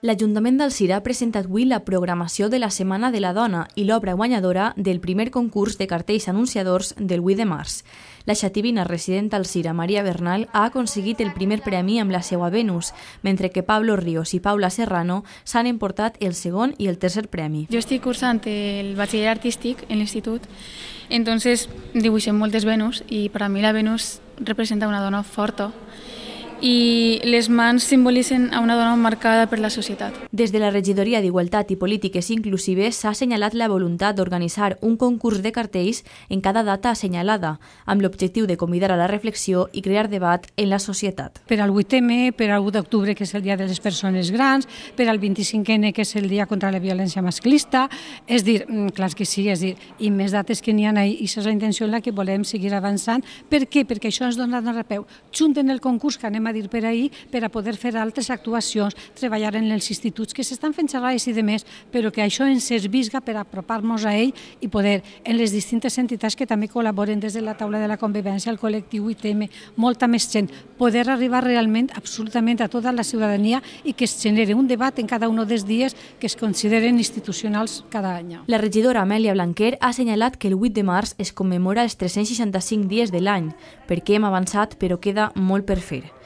L'Ajuntament Cira ha presentat avui la programació de la Setmana de la Dona i l'obra guanyadora del primer concurs de cartells anunciadors del 8 de març. La xativina resident Cira, Maria Bernal, ha aconseguit el primer premi amb la seva Venus, mentre que Pablo Ríos i Paula Serrano s'han emportat el segon i el tercer premi. Jo estic cursant el batxiller artístic en l'institut, entonces dibuixem moltes Venus i per a mi la Venus representa una dona forta i les mans simbolitzen a una dona marcada per la societat. Des de la Regidoria d'Igualtat i Polítiques Inclusives s'ha assenyalat la voluntat d'organitzar un concurs de cartells en cada data assenyalada, amb l'objectiu de convidar a la reflexió i crear debat en la societat. Per al 8M, per al 1 d'octubre, que és el Dia de les Persones Grans, per al 25N, que és el Dia contra la Violència Masclista, és dir, mm, clar que sí, és dir, i més dates que n'hi ha, i això és la intenció en la que volem seguir avançant. Per què? Perquè això ens dona repeu. Junten el concurs que anem a dir per ahir, per a poder fer altres actuacions, treballar en els instituts que s'estan fent xerrades i demés, però que això ens servisca per apropar-nos a ell i poder, en les distintes entitats que també col·laboren des de la taula de la convivència, el col·lectiu ITM, molta més gent, poder arribar realment absolutament a tota la ciutadania i que es genere un debat en cada un dels dies que es consideren institucionals cada any. La regidora Amèlia Blanquer ha assenyalat que el 8 de març es commemora els 365 dies de l'any, perquè hem avançat però queda molt per fer.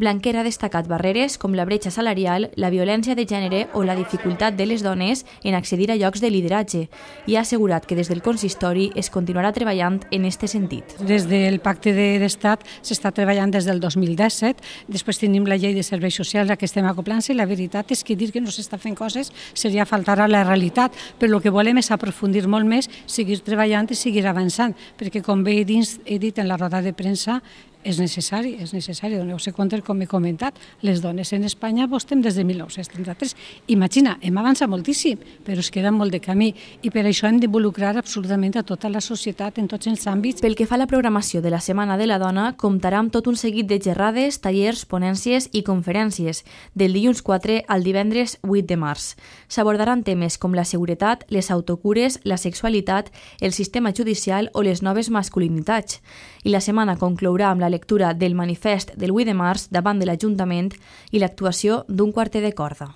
Blanquer ha destacat barreres com la bretxa salarial, la violència de gènere o la dificultat de les dones en accedir a llocs de lideratge i ha assegurat que des del consistori es continuarà treballant en aquest sentit. Des del pacte d'estat s'està treballant des del 2017, després tenim la llei de serveis socials a què estem acoplant-se i la veritat és que dir que no s'està fent coses seria faltar a la realitat, però el que volem és aprofundir molt més, seguir treballant i seguir avançant, perquè com bé he dit en la roda de premsa és necessari, és necessari, doneu-se compte com he comentat, les dones en Espanya apostem des de 1933. Imagina, hem avançat moltíssim, però es queda molt de camí i per això hem d'involucrar absolutament a tota la societat en tots els àmbits. Pel que fa a la programació de la Setmana de la Dona, comptarà amb tot un seguit de gerrades, tallers, ponències i conferències, del dilluns 4 al divendres 8 de març. S'abordaran temes com la seguretat, les autocures, la sexualitat, el sistema judicial o les noves masculinitats. I la setmana conclourà amb la lectura del manifest del 8 de març de davant de l'Ajuntament i l'actuació d'un quarter de corda.